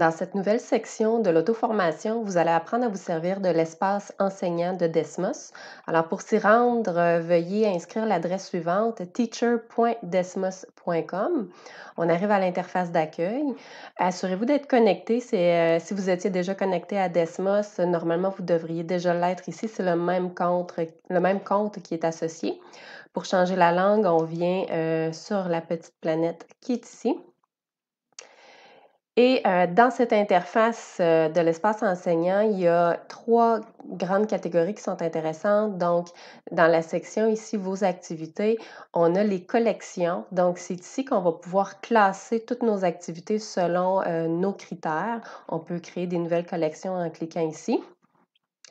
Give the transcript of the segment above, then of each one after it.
Dans cette nouvelle section de l'auto-formation, vous allez apprendre à vous servir de l'espace enseignant de Desmos. Alors, pour s'y rendre, euh, veuillez inscrire l'adresse suivante teacher.desmos.com. On arrive à l'interface d'accueil. Assurez-vous d'être connecté. Euh, si vous étiez déjà connecté à Desmos, normalement, vous devriez déjà l'être ici. C'est le, même compte, le même compte qui est associé. Pour changer la langue, on vient euh, sur la petite planète qui est ici. Et euh, dans cette interface euh, de l'espace enseignant, il y a trois grandes catégories qui sont intéressantes. Donc, dans la section ici, vos activités, on a les collections. Donc, c'est ici qu'on va pouvoir classer toutes nos activités selon euh, nos critères. On peut créer des nouvelles collections en cliquant ici.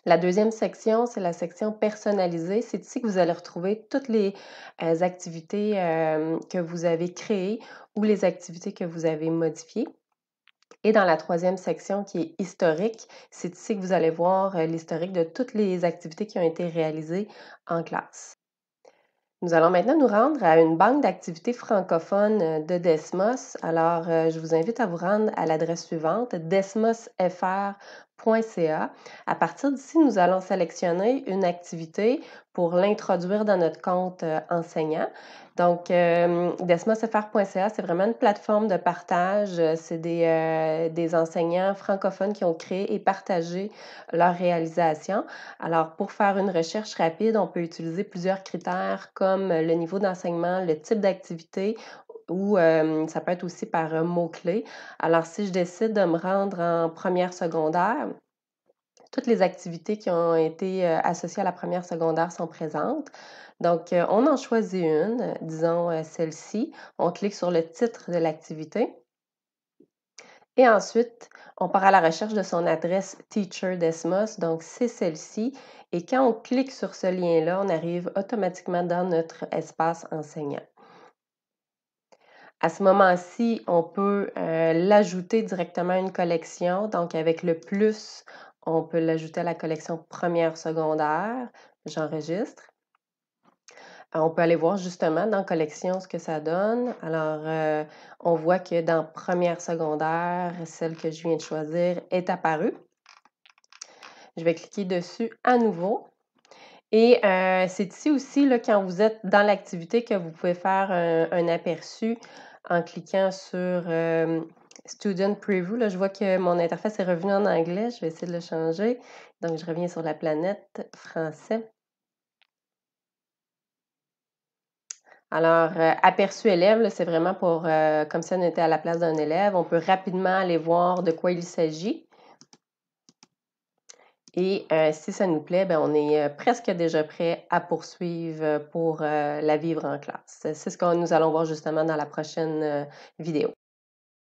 La deuxième section, c'est la section personnalisée. C'est ici que vous allez retrouver toutes les activités que vous avez créées ou les activités que vous avez modifiées. Et dans la troisième section qui est historique, c'est ici que vous allez voir euh, l'historique de toutes les activités qui ont été réalisées en classe. Nous allons maintenant nous rendre à une banque d'activités francophones euh, de Desmos. Alors, euh, je vous invite à vous rendre à l'adresse suivante, desmosfr.com à partir d'ici, nous allons sélectionner une activité pour l'introduire dans notre compte euh, enseignant. Donc, euh, desmosfr.ca, c'est vraiment une plateforme de partage. C'est des, euh, des, enseignants francophones qui ont créé et partagé leur réalisation. Alors, pour faire une recherche rapide, on peut utiliser plusieurs critères comme le niveau d'enseignement, le type d'activité ou ça peut être aussi par un mot clé. Alors, si je décide de me rendre en première secondaire, toutes les activités qui ont été associées à la première secondaire sont présentes. Donc, on en choisit une, disons celle-ci. On clique sur le titre de l'activité. Et ensuite, on part à la recherche de son adresse Teacher Desmos, donc c'est celle-ci. Et quand on clique sur ce lien-là, on arrive automatiquement dans notre espace enseignant. À ce moment-ci, on peut euh, l'ajouter directement à une collection. Donc, avec le plus, on peut l'ajouter à la collection première secondaire. J'enregistre. Euh, on peut aller voir justement dans collection ce que ça donne. Alors, euh, on voit que dans première secondaire, celle que je viens de choisir est apparue. Je vais cliquer dessus à nouveau. Et c'est ici aussi, là, quand vous êtes dans l'activité, que vous pouvez faire un aperçu en cliquant sur euh, Student Preview. je vois que mon interface est revenue en anglais. Je vais essayer de le changer. Donc, je reviens sur la planète français. Alors, euh, aperçu élève, c'est vraiment pour, euh, comme si on était à la place d'un élève, on peut rapidement aller voir de quoi il s'agit. Et euh, si ça nous plaît, ben, on est euh, presque déjà prêt à poursuivre euh, pour la vivre en classe. C'est ce que nous allons voir justement dans la prochaine vidéo.